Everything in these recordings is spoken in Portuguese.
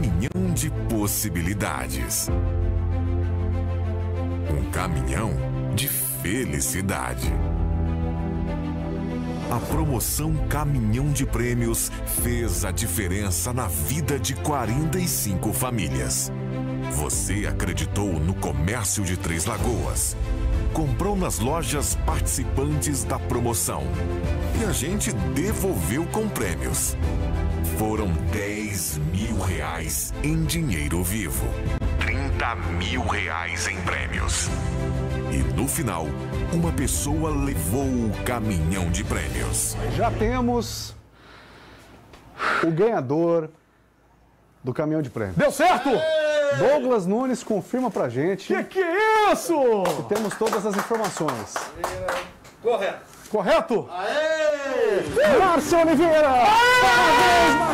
caminhão de possibilidades. Um caminhão de felicidade. A promoção Caminhão de Prêmios fez a diferença na vida de 45 famílias. Você acreditou no comércio de Três Lagoas. Comprou nas lojas participantes da promoção. E a gente devolveu com prêmios. Foram 10 mil reais em dinheiro vivo, 30 mil reais em prêmios. E no final, uma pessoa levou o caminhão de prêmios. Já temos o ganhador do caminhão de prêmios. Deu certo? Douglas Nunes confirma pra gente. Que que é isso? Que temos todas as informações. Correto. Correto? Aê! Márcio Oliveira! Aê! Parabéns,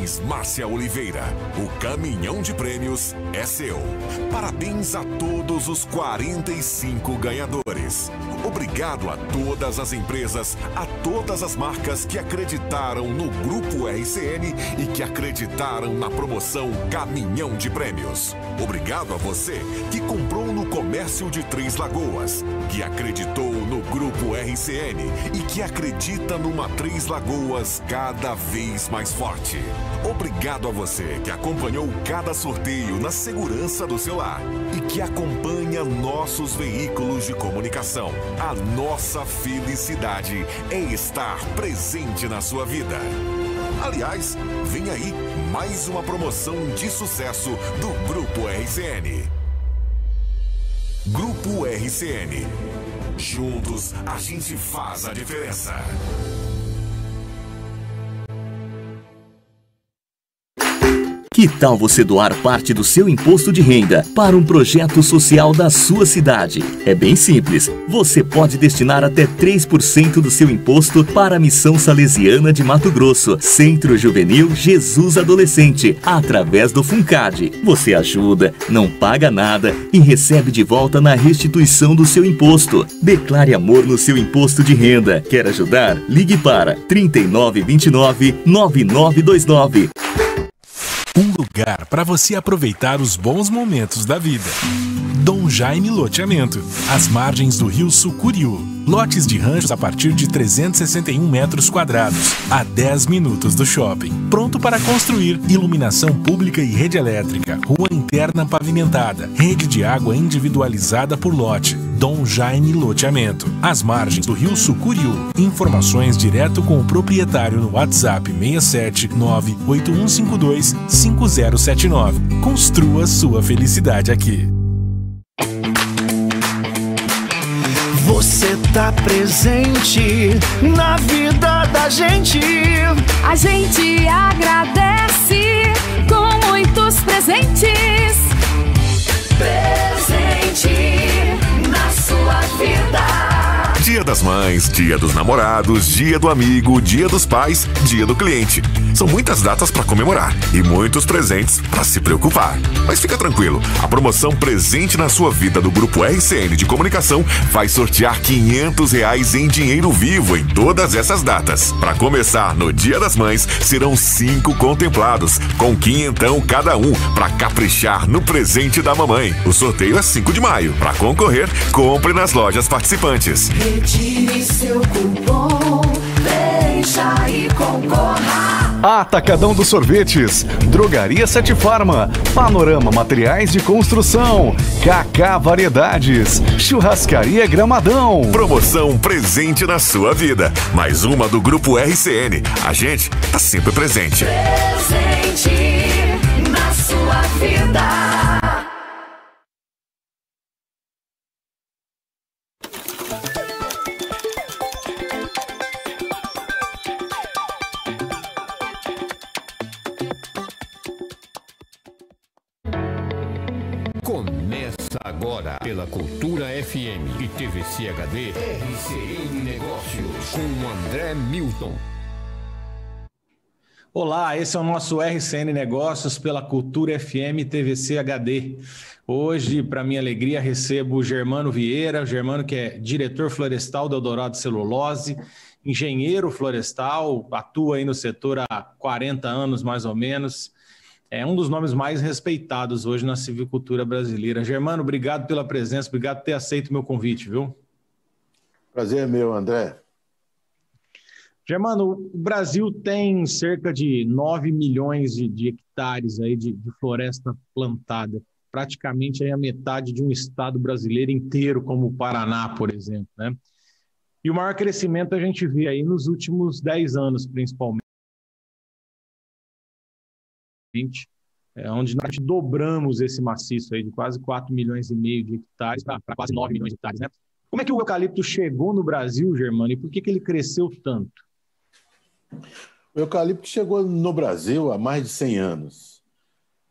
Parabéns, Márcia Oliveira. O caminhão de prêmios é seu. Parabéns a todos os 45 ganhadores. Obrigado a todas as empresas, a todas as marcas que acreditaram no Grupo RCN e que acreditaram na promoção Caminhão de Prêmios. Obrigado a você que comprou no comércio de Três Lagoas, que acreditou no Grupo RCN e que acredita numa Três Lagoas cada vez mais forte. Obrigado a você que acompanhou cada sorteio na segurança do seu lar e que acompanha nossos veículos de comunicação. A nossa felicidade é estar presente na sua vida. Aliás, vem aí mais uma promoção de sucesso do Grupo RCN. Grupo RCN. Juntos a gente faz a diferença. Que tal você doar parte do seu imposto de renda para um projeto social da sua cidade? É bem simples. Você pode destinar até 3% do seu imposto para a Missão Salesiana de Mato Grosso, Centro Juvenil Jesus Adolescente, através do Funcad. Você ajuda, não paga nada e recebe de volta na restituição do seu imposto. Declare amor no seu imposto de renda. Quer ajudar? Ligue para 3929 9929. Um lugar para você aproveitar os bons momentos da vida. Dom Jaime Loteamento, às margens do rio Sucuriú. Lotes de ranchos a partir de 361 metros quadrados, a 10 minutos do shopping. Pronto para construir, iluminação pública e rede elétrica, rua interna pavimentada, rede de água individualizada por lote, Dom Jaime Loteamento. As margens do rio Sucuriú. Informações direto com o proprietário no WhatsApp 679 8152 5079. Construa sua felicidade aqui. Você tá presente na vida da gente. A gente agradece com muitos presentes. Presente. Dia das Mães, Dia dos Namorados, Dia do Amigo, Dia dos Pais, Dia do Cliente. São muitas datas para comemorar e muitos presentes para se preocupar. Mas fica tranquilo, a promoção presente na sua vida do Grupo RCN de Comunicação vai sortear 500 reais em dinheiro vivo em todas essas datas. Para começar no Dia das Mães, serão cinco contemplados, com quinhentão cada um, para caprichar no presente da mamãe. O sorteio é 5 de maio. Para concorrer, compre nas lojas participantes. Rede Retire seu cupom, deixa e concorra. Atacadão dos Sorvetes, Drogaria Sete Farma, Panorama Materiais de Construção, KK Variedades, Churrascaria Gramadão. Promoção presente na sua vida. Mais uma do Grupo RCN. A gente tá sempre presente. Presente na sua vida. pela Cultura FM e TVC HD, RCM Negócios, com André Milton. Olá, esse é o nosso RCN Negócios pela Cultura FM TVC HD. Hoje, para minha alegria, recebo o Germano Vieira, o Germano que é diretor florestal da Eldorado Celulose, engenheiro florestal, atua aí no setor há 40 anos mais ou menos, é um dos nomes mais respeitados hoje na civicultura brasileira. Germano, obrigado pela presença, obrigado por ter aceito o meu convite, viu? Prazer é meu, André. Germano, o Brasil tem cerca de 9 milhões de, de hectares aí de, de, floresta plantada, praticamente aí a metade de um estado brasileiro inteiro, como o Paraná, por exemplo. Né? E o maior crescimento a gente vê aí nos últimos 10 anos, principalmente é, onde nós dobramos esse maciço aí de quase 4 milhões e meio de hectares para quase 9 milhões de hectares, né? Como é que o eucalipto chegou no Brasil, Germano, e por que, que ele cresceu tanto? O eucalipto chegou no Brasil há mais de 100 anos.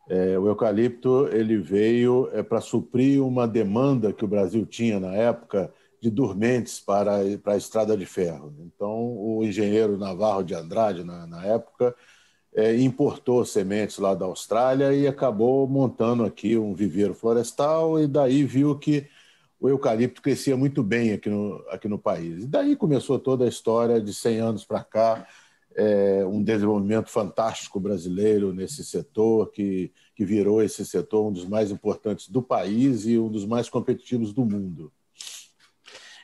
É, o eucalipto ele veio é, para suprir uma demanda que o Brasil tinha na época de dormentes para, para a estrada de ferro. Então, o engenheiro Navarro de Andrade, na, na época, é, importou sementes lá da Austrália e acabou montando aqui um viveiro florestal e daí viu que o eucalipto crescia muito bem aqui no, aqui no país. E daí começou toda a história de 100 anos para cá, é, um desenvolvimento fantástico brasileiro nesse setor, que, que virou esse setor um dos mais importantes do país e um dos mais competitivos do mundo.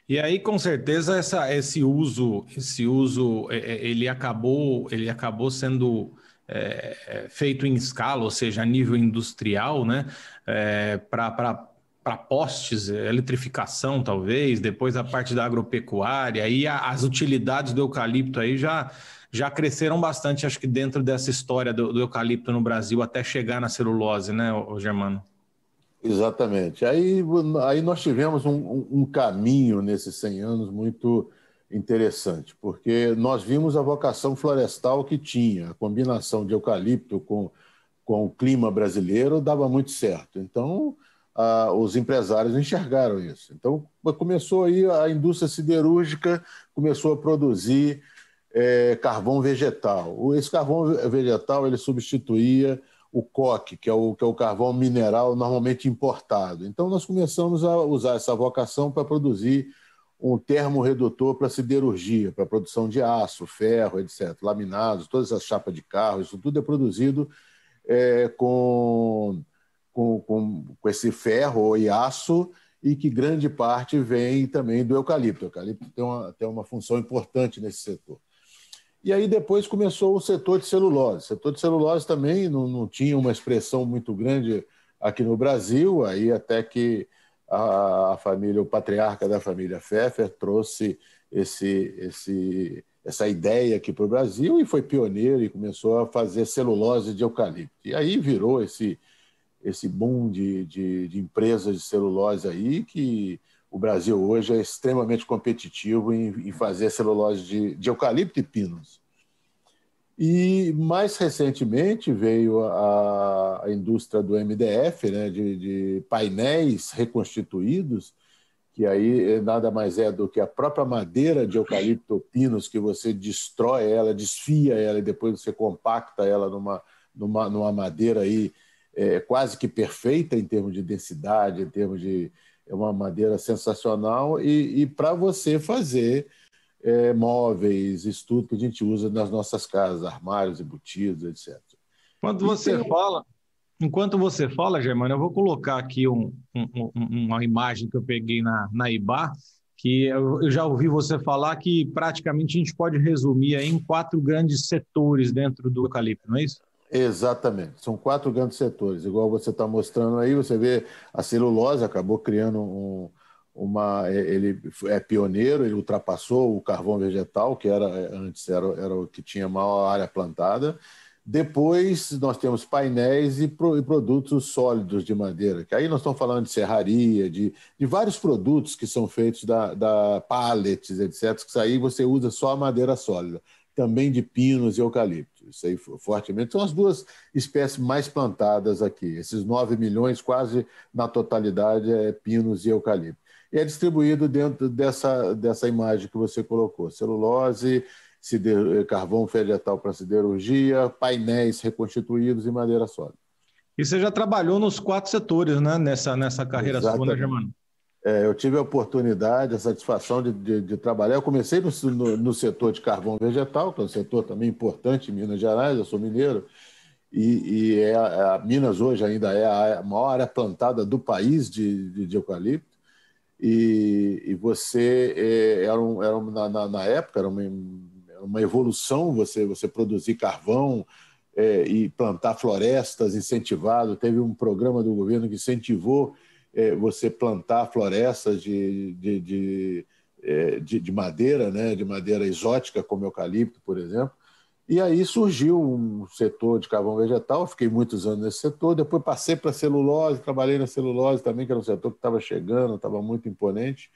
E aí, com certeza, essa, esse uso, esse uso, é, é, ele acabou, ele acabou sendo é, é, feito em escala, ou seja, a nível industrial, né? É, para para postes, eletrificação talvez, depois a parte da agropecuária e a, as utilidades do eucalipto aí já já cresceram bastante, acho que dentro dessa história do, do eucalipto no Brasil até chegar na celulose, né, o Germano? Exatamente. Aí, aí nós tivemos um, um caminho nesses 100 anos muito interessante, porque nós vimos a vocação florestal que tinha, a combinação de eucalipto com, com o clima brasileiro dava muito certo. Então, os empresários enxergaram isso. Então, começou aí a indústria siderúrgica, começou a produzir é, carvão vegetal. Esse carvão vegetal ele substituía o coque, que é o, que é o carvão mineral normalmente importado. Então, nós começamos a usar essa vocação para produzir um termorredutor para siderurgia, para produção de aço, ferro, etc., laminados, todas essas chapas de carro, isso tudo é produzido é, com, com, com, com esse ferro e aço e que grande parte vem também do eucalipto. O eucalipto tem uma, tem uma função importante nesse setor. E aí depois começou o setor de celulose. O setor de celulose também não, não tinha uma expressão muito grande aqui no Brasil, aí até que a, a família, o patriarca da família Pfeffer trouxe esse, esse, essa ideia aqui para o Brasil e foi pioneiro e começou a fazer celulose de eucalipto. E aí virou esse, esse boom de, de, de empresas de celulose aí que o Brasil hoje é extremamente competitivo em, em fazer celulose de, de, eucalipto e pinos. E mais recentemente veio a, a indústria do MDF, né, de, de, painéis reconstituídos, que aí nada mais é do que a própria madeira de eucalipto ou pinos, que você destrói ela, desfia ela e depois você compacta ela numa, numa, numa madeira aí, é, quase que perfeita em termos de densidade, em termos de, é uma madeira sensacional e, e para você fazer é, móveis, estudo que a gente usa nas nossas casas, armários, embutidos, etc. Quando você tem... fala, enquanto você fala, Germano, eu vou colocar aqui um, um, uma imagem que eu peguei na, na IBA, que eu, eu já ouvi você falar que praticamente a gente pode resumir em quatro grandes setores dentro do eucalipto, não é isso? Exatamente, são quatro grandes setores. Igual você está mostrando aí, você vê a celulose acabou criando um, uma. É, ele é pioneiro, ele ultrapassou o carvão vegetal, que era é, antes era, era o que tinha maior área plantada. Depois nós temos painéis e, pro, e, produtos sólidos de madeira, que aí nós estamos falando de serraria, de, de vários produtos que são feitos da, da paletes, etc., que aí você usa só a madeira sólida, também de pinos e eucalipto. Isso aí fortemente, são as duas espécies mais plantadas aqui. Esses 9 milhões, quase na totalidade, é pinos e eucalipto. E é distribuído dentro dessa, dessa imagem que você colocou: celulose, carvão vegetal para siderurgia, painéis reconstituídos e madeira sólida. E você já trabalhou nos quatro setores, né? Nessa, nessa carreira Exatamente. sua, né, Germano? É, eu tive a oportunidade, a satisfação de, de, de trabalhar. Eu comecei no, no, no, setor de carvão vegetal, que é um setor também importante em Minas Gerais, eu sou mineiro, e, e é, a é Minas hoje ainda é a maior área plantada do país de, de eucalipto. E, e você é, era, um, era um, na, na, época era uma, uma evolução você você produzir carvão é, e plantar florestas incentivado teve um programa do governo que incentivou é, você plantar florestas de, de, de, é, de, de madeira, né, de madeira exótica, como eucalipto, por exemplo. E aí surgiu um setor de carvão vegetal, fiquei muitos anos nesse setor, depois passei para celulose, trabalhei na celulose também, que era um setor que estava chegando, estava muito imponente.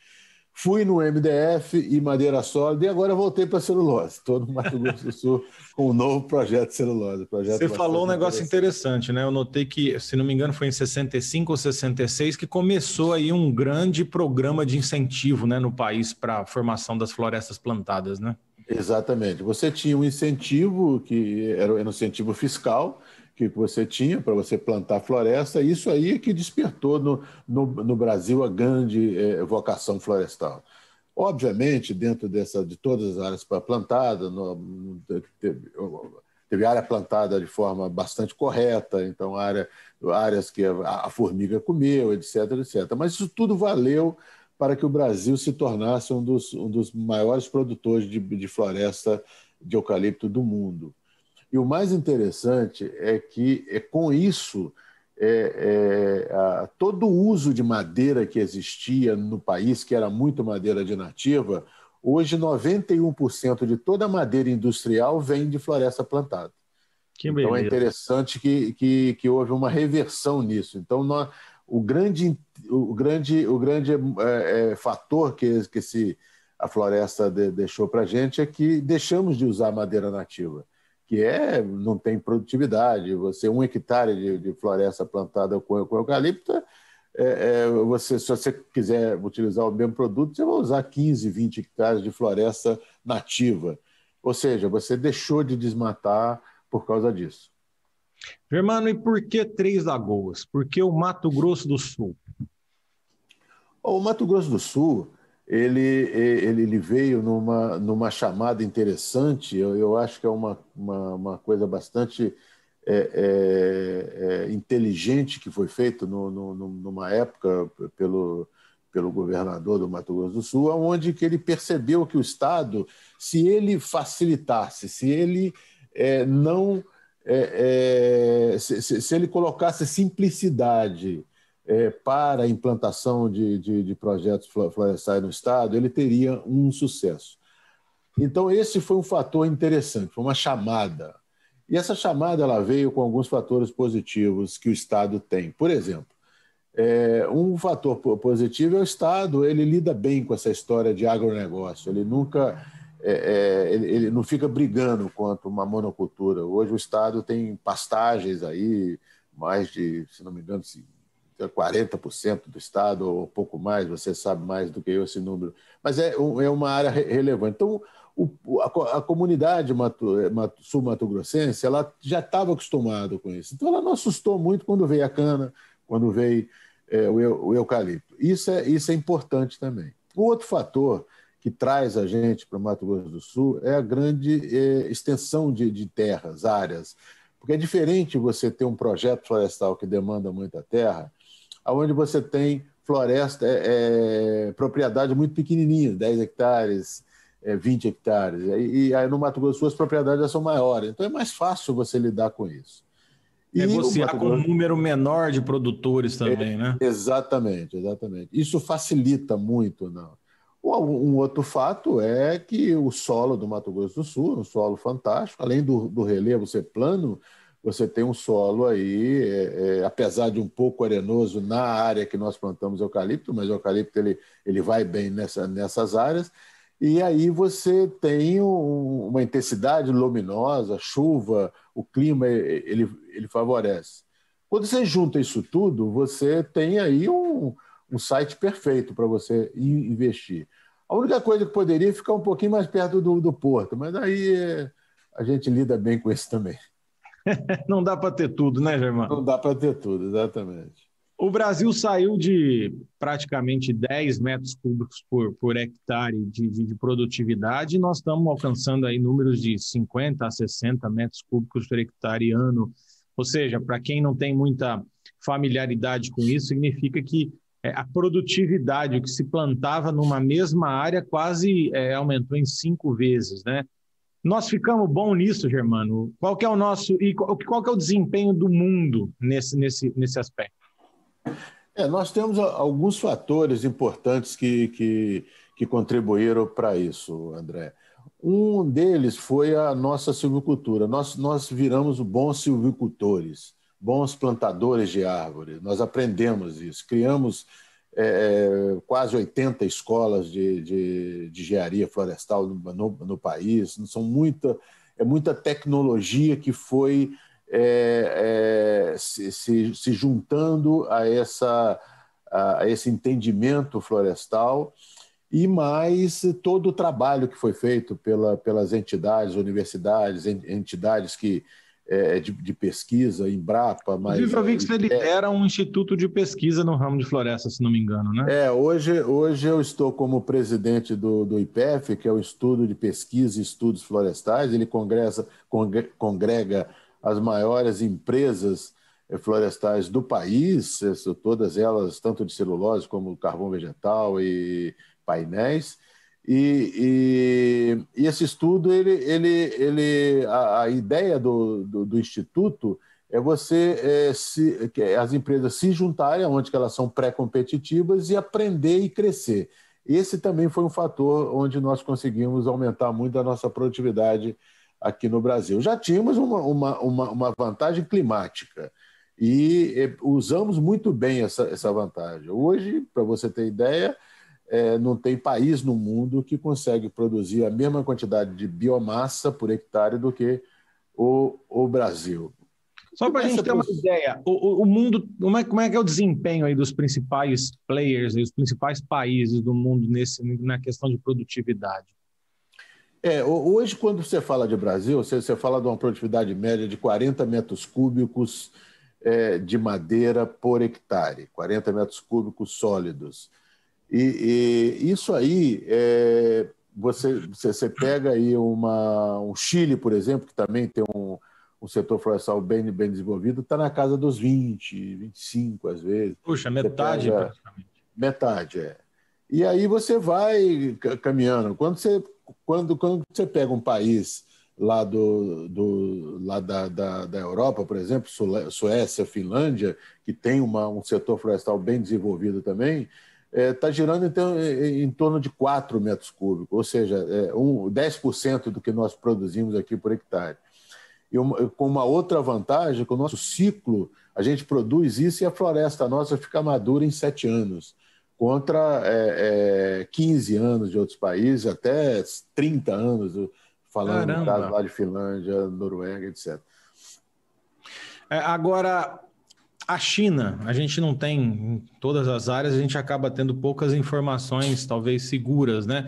Fui no MDF e madeira sólida e agora voltei para celulose. Estou no Mato Grosso do Sul com um novo projeto celulose. Projeto Você falou um negócio interessante. interessante, né? Eu notei que, se não me engano, foi em 65 ou 66 que começou aí um grande programa de incentivo né, no país para a formação das florestas plantadas, né? Exatamente. Você tinha um incentivo que era um incentivo fiscal, que você tinha para você plantar floresta, isso aí é que despertou no, no, no Brasil a grande eh, vocação florestal. Obviamente, dentro dessa, de todas as áreas plantadas, no, teve, teve, área plantada de forma bastante correta, então área, áreas que a, a formiga comeu, etc, etc. Mas isso tudo valeu para que o Brasil se tornasse um dos, um dos maiores produtores de, de floresta de eucalipto do mundo. E o mais interessante é que é com isso é, é, a, todo o uso de madeira que existia no país, que era muito madeira de nativa, hoje 91% de toda a madeira industrial vem de floresta plantada. Que então é beleza. é interessante que, que, que, houve uma reversão nisso. Então nós, o grande, o grande, o grande é, é fator que, que se, a floresta de, deixou para a gente é que deixamos de usar madeira nativa que é não tem produtividade. Você um hectare de, de floresta plantada com, com eucalipto, é, é, você, se você quiser utilizar o mesmo produto, você vai usar 15, 20 hectares de floresta nativa. Ou seja, você deixou de desmatar por causa disso. Germano, e por que Três Lagoas? Por que o Mato Grosso do Sul? O Mato Grosso do Sul ele, ele, ele veio numa, numa chamada interessante, eu, eu acho que é uma, uma, uma coisa bastante é, é, é, inteligente que foi feito no, no, numa época pelo, pelo governador do Mato Grosso do Sul, onde que ele percebeu que o Estado, se ele facilitasse, se ele é, não é, é, se, se, ele colocasse simplicidade é, para a implantação de, de, de projetos florestais no Estado, ele teria um sucesso. Então, esse foi um fator interessante, foi uma chamada. E essa chamada ela veio com alguns fatores positivos que o Estado tem. Por exemplo, é, um fator positivo é o Estado, ele lida bem com essa história de agronegócio, ele nunca. É, é, ele, ele, não fica brigando quanto uma monocultura. Hoje o Estado tem pastagens aí, mais de, se não me engano, 40% é do Estado, ou pouco mais, você sabe mais do que eu esse número, mas é, é uma área relevante. Então, o, a, a, comunidade é, sul-mato-grossense ela já estava acostumada com isso. Então, ela não assustou muito quando veio a cana, quando veio é, o, o, eucalipto. Isso é, isso é importante também. O outro fator que traz a gente para o Mato Grosso do Sul é a grande é, extensão de, de terras, áreas. Porque é diferente você ter um projeto florestal que demanda muita terra onde você tem floresta, é, é, propriedade muito pequenininha, 10 hectares, é, 20 hectares. E, e, aí no Mato Grosso do Sul as propriedades já são maiores. Então é mais fácil você lidar com isso. E negociar é tá com um número menor de produtores também, é, né? Exatamente, exatamente. Isso facilita muito. Não. Um, um outro fato é que o solo do Mato Grosso do Sul, um solo fantástico, além do, do relevo ser plano, você tem um solo aí, é, é, apesar de um pouco arenoso na área que nós plantamos eucalipto, mas o eucalipto ele, ele vai bem nessa, nessas áreas, e aí você tem um, uma intensidade luminosa, chuva, o clima ele, ele favorece. Quando você junta isso tudo, você tem aí um, um site perfeito para você investir. A única coisa que poderia é ficar um pouquinho mais perto do, do porto, mas aí é, a gente lida bem com isso também. Não dá para ter tudo, né, Germano? Não dá para ter tudo, exatamente. O Brasil saiu de praticamente 10 metros cúbicos por, por hectare de, de, de, produtividade, e nós estamos alcançando aí números de 50 a 60 metros cúbicos por hectare ano. Ou seja, para quem não tem muita familiaridade com isso, significa que é, a produtividade, o que se plantava numa mesma área, quase é, aumentou em cinco vezes, né? Nós ficamos bom nisso, Germano. Qual é o nosso e qual, qual é o desempenho do mundo nesse, nesse, nesse aspecto? É, nós temos alguns fatores importantes que, que, que contribuíram para isso, André. Um deles foi a nossa silvicultura. Nós, nós viramos bons silvicultores, bons plantadores de árvores. Nós aprendemos isso, criamos é, é, quase 80 escolas de, de, de engenharia florestal no, no, no, país, são muita, é muita tecnologia que foi é, é, se, se, se, juntando a, essa, a, a esse entendimento florestal e mais todo o trabalho que foi feito pela, pelas entidades, universidades, entidades que, é, é, de, de, pesquisa, Embrapa. Mas, Inclusive, eu é, lidera um instituto de pesquisa no ramo de floresta, se não me engano, né? É, hoje, hoje eu estou como presidente do, do IPEF, que é o Estudo de Pesquisa e Estudos Florestais. Ele congressa, congrega as maiores empresas eh, florestais do país, eh, todas elas, tanto de celulose como carvão vegetal e painéis. E, e, e esse estudo, ele, ele, ele, a, a ideia do, do, do, instituto é você é, se, é as empresas se juntarem onde elas são pré-competitivas e aprender e crescer. Esse também foi um fator onde nós conseguimos aumentar muito a nossa produtividade aqui no Brasil. Já tínhamos uma, uma, uma, uma vantagem climática e é, usamos muito bem essa, essa vantagem. Hoje, para você ter ideia, é, não tem país no mundo que consegue produzir a mesma quantidade de biomassa por hectare do que o, o Brasil. Só para a gente ter uma ideia, o, o mundo, como é, como é, que é o desempenho aí dos principais players e os principais países do mundo nesse, na questão de produtividade? É, hoje, quando você fala de Brasil, você, você fala de uma produtividade média de 40 metros cúbicos é, de madeira por hectare, 40 metros cúbicos sólidos. E, e isso aí, é, você, você, você, pega aí uma, um Chile, por exemplo, que também tem um, um setor florestal bem, bem desenvolvido, está na casa dos 20, 25 às vezes. Puxa, metade pega, praticamente. Metade, é. E aí você vai caminhando. Quando você, quando, quando você pega um país lá, do, do, lá da, da, da Europa, por exemplo, Suécia, Finlândia, que tem uma, um setor florestal bem desenvolvido também, está é, tá girando então, em, em, em, torno de 4 metros cúbicos, ou seja, é, um, 10% do que nós produzimos aqui por hectare. E uma, com uma outra vantagem, com o nosso ciclo, a gente produz isso e a floresta nossa fica madura em 7 anos, contra é, é, 15 anos de outros países, até 30 anos, falando no caso lá de Finlândia, Noruega, etc. É, agora, a China, a gente não tem em todas as áreas, a gente acaba tendo poucas informações, talvez seguras, né?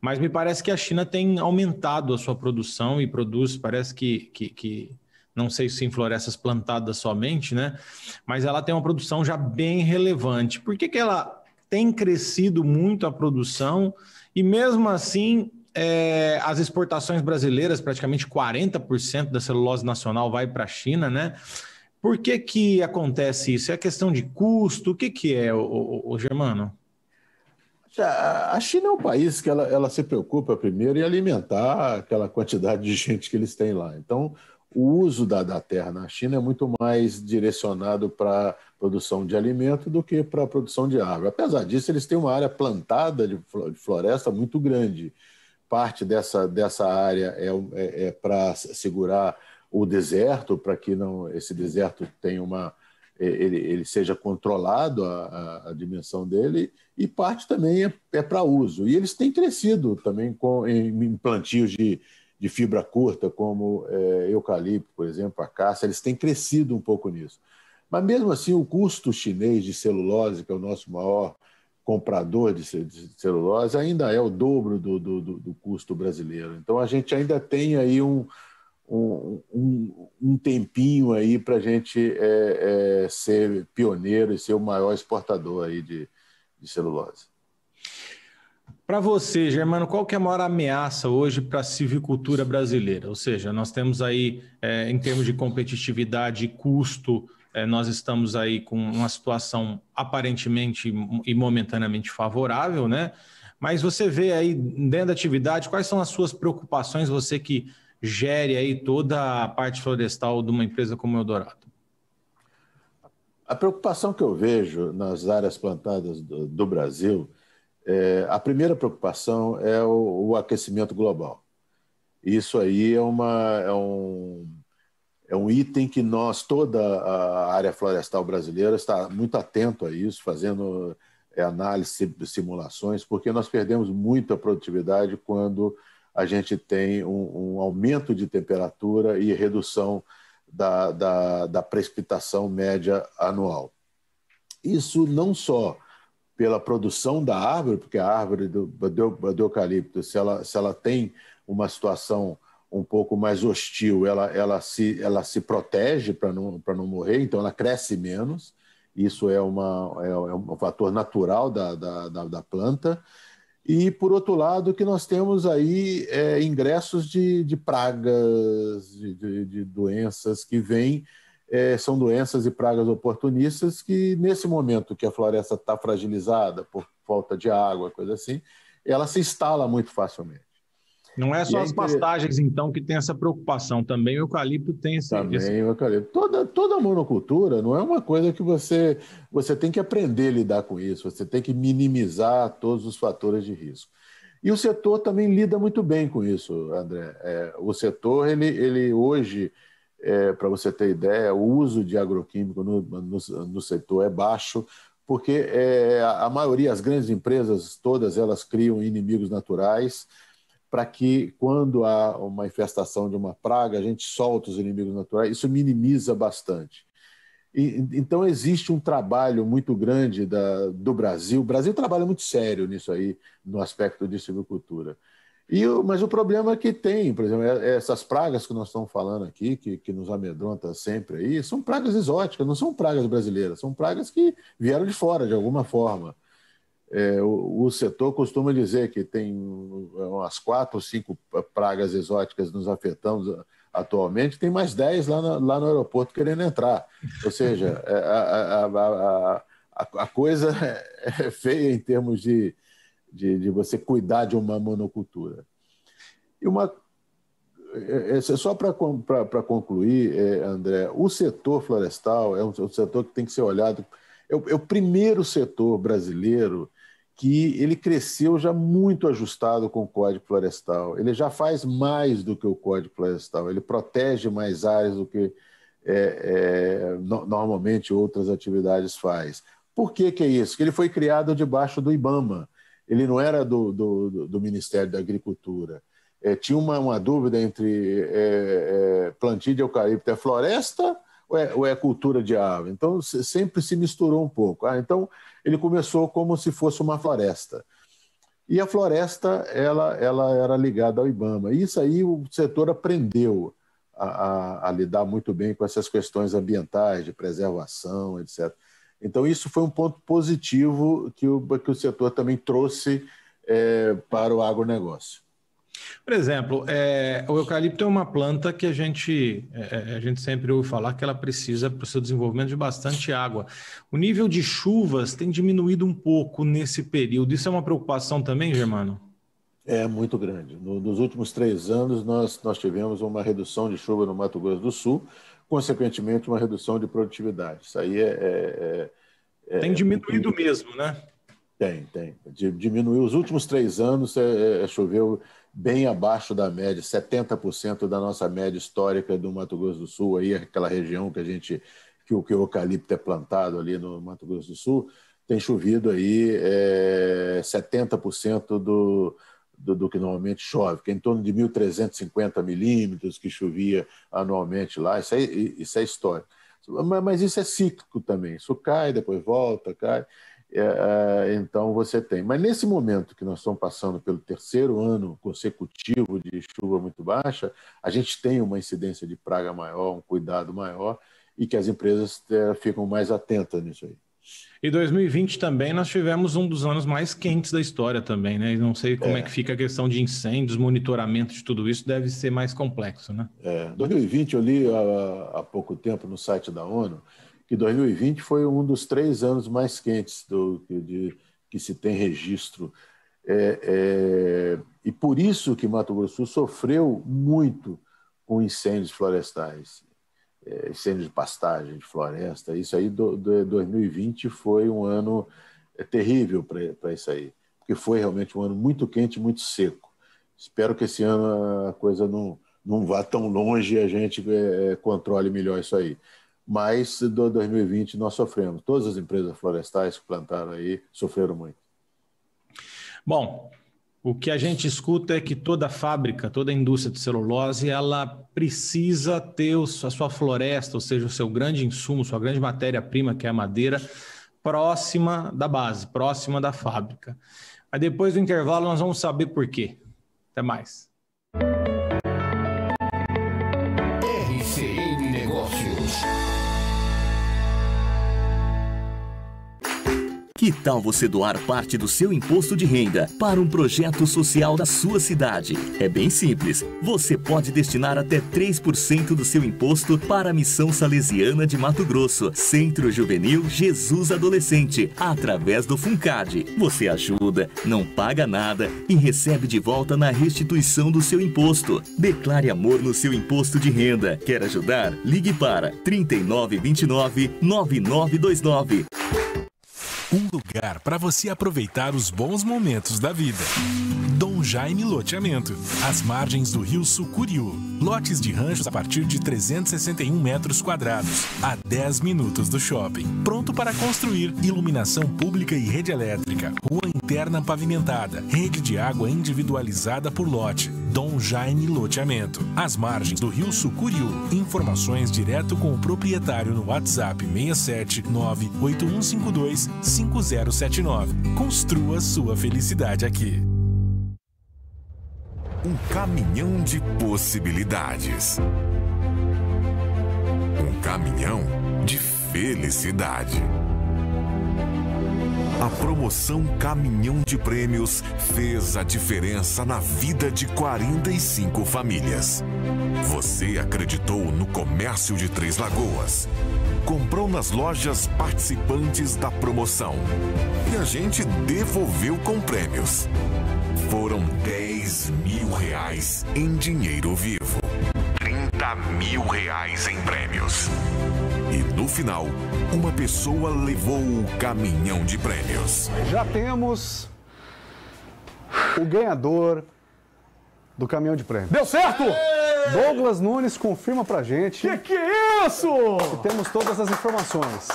Mas me parece que a China tem aumentado a sua produção e produz, parece que, que, que não sei se em florestas plantadas somente, né? Mas ela tem uma produção já bem relevante. Por que, que ela tem crescido muito a produção e mesmo assim é, as exportações brasileiras, praticamente 40% da celulose nacional vai para a China, né? Por que, que acontece isso? É questão de custo? O que, que é, o, o, o Germano? A China é um país que ela, ela se preocupa primeiro em alimentar aquela quantidade de gente que eles têm lá. Então, o uso da, da terra na China é muito mais direcionado para produção de alimento do que para produção de árvore. Apesar disso, eles têm uma área plantada de floresta muito grande. Parte dessa, dessa área é, é, é para segurar o deserto, para que não esse deserto tenha uma é, ele, ele seja controlado a, a, a, dimensão dele e parte também é, é para uso e eles têm crescido também com em, em plantios de, de fibra curta como é, eucalipto por exemplo a caça eles têm crescido um pouco nisso mas mesmo assim o custo chinês de celulose que é o nosso maior comprador de, celulose ainda é o dobro do, do, do, do custo brasileiro então a gente ainda tem aí um um, um, um tempinho aí para a gente é, é, ser pioneiro e ser o maior exportador aí de, de celulose. Para você, Germano, qual que é a maior ameaça hoje para a silvicultura brasileira? Ou seja, nós temos aí, é, em termos de competitividade e custo, é, nós estamos aí com uma situação aparentemente e momentaneamente favorável, né? Mas você vê aí dentro da atividade, quais são as suas preocupações, você que gere aí toda a parte florestal de uma empresa como o Eldorado? A preocupação que eu vejo nas áreas plantadas do, do Brasil, é, a primeira preocupação é o, o, aquecimento global. Isso aí é, uma, é, um, é um item que nós, toda a área florestal brasileira, está muito atento a isso, fazendo análise é, análise, simulações, porque nós perdemos muita produtividade quando a gente tem um, um aumento de temperatura e redução da, da, da precipitação média anual. Isso não só pela produção da árvore, porque a árvore do, do, do eucalipto, se ela, se ela tem uma situação um pouco mais hostil, ela, ela, se, ela se protege para não, não morrer, então ela cresce menos. Isso é, uma, é, é um fator natural da, da, da, da planta. E, por outro lado, que nós temos aí é, ingressos de, de pragas, de, de, de doenças que vêm, é, são doenças e pragas oportunistas que, nesse momento que a floresta está fragilizada por falta de água, coisa assim, ela se instala muito facilmente. Não é só e é as pastagens, então, que tem essa preocupação. Também o eucalipto tem essa. Também esse... o eucalipto. Toda, toda monocultura não é uma coisa que você. Você tem que aprender a lidar com isso, você tem que minimizar todos os fatores de risco. E o setor também lida muito bem com isso, André. É, o setor, ele, ele hoje, é, para você ter ideia, o uso de agroquímico no, no, no setor é baixo, porque é, a maioria, as grandes empresas, todas elas criam inimigos naturais para que, quando há uma infestação de uma praga, a gente solta os inimigos naturais. Isso minimiza bastante. E, então, existe um trabalho muito grande da, do Brasil. O Brasil trabalha muito sério nisso aí, no aspecto de silvicultura. E, mas o problema é que tem, por exemplo, é, essas pragas que nós estamos falando aqui, que, que nos amedronta sempre aí, são pragas exóticas, não são pragas brasileiras, são pragas que vieram de fora, de alguma forma. É, o, o, setor costuma dizer que tem é, umas quatro ou cinco pragas exóticas nos afetando ah, atualmente, tem mais dez lá, lá no aeroporto querendo entrar. Ou seja, é, a, a, a, a coisa é feia em termos de, de, de, você cuidar de uma monocultura. E uma. é, é só para concluir, André, o setor florestal é um, um setor que tem que ser olhado é o, primeiro setor brasileiro que ele cresceu já muito ajustado com o Código Florestal. Ele já faz mais do que o Código Florestal, ele protege mais áreas do que é, é, no, normalmente outras atividades faz. Por que, que é isso? Que ele foi criado debaixo do IBAMA, ele não era do, do, do Ministério da Agricultura. É, tinha uma, uma dúvida entre é, é, plantio de eucalipto é floresta ou é, ou é cultura de ave? Então, sempre se misturou um pouco. Ah, então, ele começou como se fosse uma floresta. E a floresta, ela, ela era ligada ao Ibama. E isso aí o setor aprendeu a, a, a lidar muito bem com essas questões ambientais, de preservação, etc. Então, isso foi um ponto positivo que o, que o setor também trouxe é, para o agronegócio. Por exemplo, é, o eucalipto é uma planta que a gente, é, é, a gente sempre ouve falar que ela precisa, para o seu desenvolvimento, de bastante água. O nível de chuvas tem diminuído um pouco nesse período. Isso é uma preocupação também, Germano? É muito grande. No, nos últimos três anos, nós, nós tivemos uma redução de chuva no Mato Grosso do Sul, consequentemente, uma redução de produtividade. Isso aí é. é, é, é tem diminuído muito... mesmo, né? Tem, tem. Diminuiu. Os últimos três anos choveu bem abaixo da média, 70% da nossa média histórica do Mato Grosso do Sul, aí aquela região que a gente que o, que o eucalipto é plantado ali no Mato Grosso do Sul, tem chovido aí é, eh, 70% do, do, do, que normalmente chove, que é em torno de 1.350 milímetros que chovia anualmente lá, isso é, isso é histórico. Mas, mas isso é cíclico também, isso cai, depois volta, cai. É, é, então você tem. Mas nesse momento que nós estamos passando pelo terceiro ano consecutivo de chuva muito baixa, a gente tem uma incidência de praga maior, um cuidado maior, e que as empresas é, ficam mais atentas nisso aí. E 2020 também nós tivemos um dos anos mais quentes da história também, né? Não sei como é. é, que fica a questão de incêndios, monitoramento de tudo isso deve ser mais complexo, né? É, 2020 eu li há, há pouco tempo no site da ONU que 2020 foi um dos três anos mais quentes do, de, que se tem registro. É, é, e por isso que Mato Grosso Sul sofreu muito com incêndios florestais, é, incêndios de pastagem, de floresta. Isso aí, do, do 2020 foi um ano é, terrível para isso aí, porque foi realmente um ano muito quente, muito seco. Espero que esse ano a coisa não, não vá tão longe e a gente é, é, controle melhor isso aí mas do 2020 nós sofremos. Todas as empresas florestais que plantaram aí sofreram muito. Bom, o que a gente escuta é que toda fábrica, toda indústria de celulose, ela precisa ter a sua floresta, ou seja, o seu grande insumo, sua grande matéria-prima, que é a madeira, próxima da base, próxima da fábrica. Aí depois do intervalo nós vamos saber por quê. Até mais. Que tal você doar parte do seu imposto de renda para um projeto social da sua cidade? É bem simples. Você pode destinar até 3% do seu imposto para a Missão Salesiana de Mato Grosso, Centro Juvenil Jesus Adolescente, através do Funcad. Você ajuda, não paga nada e recebe de volta na restituição do seu imposto. Declare amor no seu imposto de renda. Quer ajudar? Ligue para 3929 9929. Um lugar para você aproveitar os bons momentos da vida. Dom Jaime Loteamento, às margens do rio Sucuriú. Lotes de ranchos a partir de 361 metros quadrados, a 10 minutos do shopping. Pronto para construir, iluminação pública e rede elétrica. Rua interna pavimentada, rede de água individualizada por lote, Dom Jaime Loteamento, às margens do Rio Sucuriú. Informações direto com o proprietário no WhatsApp 67981525079. Construa sua felicidade aqui. Um caminhão de possibilidades. Um caminhão de felicidade a promoção Caminhão de Prêmios fez a diferença na vida de 45 famílias. Você acreditou no comércio de Três Lagoas. Comprou nas lojas participantes da promoção. E a gente devolveu com prêmios. Foram 10 mil reais em dinheiro vivo. 30 mil reais em prêmios. E no final, uma pessoa levou o caminhão de prêmios. Já temos o ganhador do caminhão de prêmios. Deu certo? Douglas Nunes confirma pra gente. Que que é isso? Que temos todas as informações.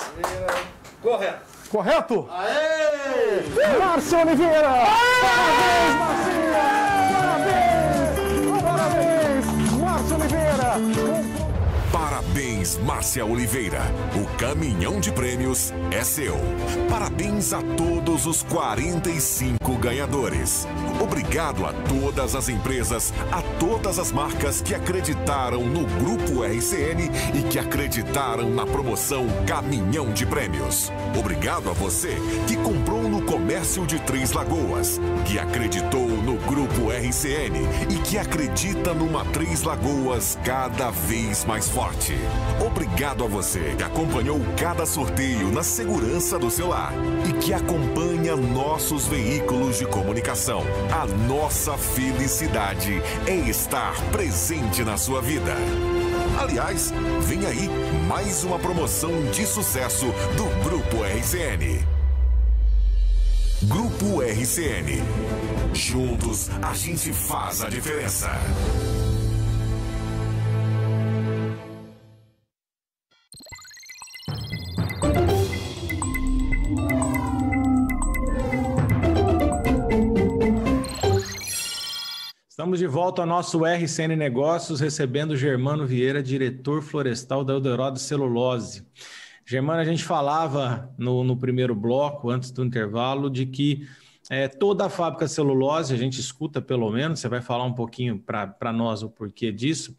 Correto. Correto? Aê! Márcio Oliveira! Aê! Parabéns, Márcio! Prêmios Márcia Oliveira. O caminhão de prêmios é seu. Parabéns a todos os 45 ganhadores. Obrigado a todas as empresas, a todas as marcas que acreditaram no Grupo RCN e que acreditaram na promoção Caminhão de Prêmios. Obrigado a você que comprou no comércio de Três Lagoas, que acreditou no Grupo RCN e que acredita numa Três Lagoas cada vez mais forte. Obrigado a você que acompanhou cada sorteio na segurança do celular e que acompanha nossos veículos de comunicação. A nossa felicidade é estar presente na sua vida. Aliás, vem aí mais uma promoção de sucesso do Grupo RCN. Grupo RCN. Juntos a gente faz a diferença. Estamos de volta ao nosso RCN Negócios, recebendo Germano Vieira, diretor florestal da Eldorado Celulose. Germano, a gente falava no, no primeiro bloco, antes do intervalo, de que é, toda a fábrica celulose, a gente escuta pelo menos, você vai falar um pouquinho para nós o porquê disso,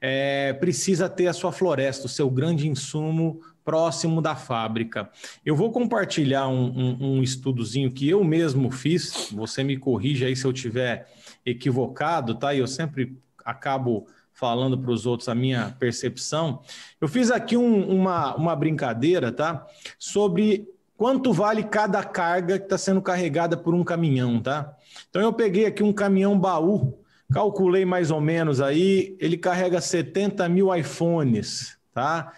é, precisa ter a sua floresta, o seu grande insumo próximo da fábrica. Eu vou compartilhar um, um, um estudozinho que eu mesmo fiz, você me corrija aí se eu tiver equivocado, tá? E eu sempre acabo falando para os outros a minha percepção. Eu fiz aqui um, uma, uma brincadeira, tá? Sobre quanto vale cada carga que está sendo carregada por um caminhão, tá? Então eu peguei aqui um caminhão baú, calculei mais ou menos aí, ele carrega 70 mil iPhones, tá?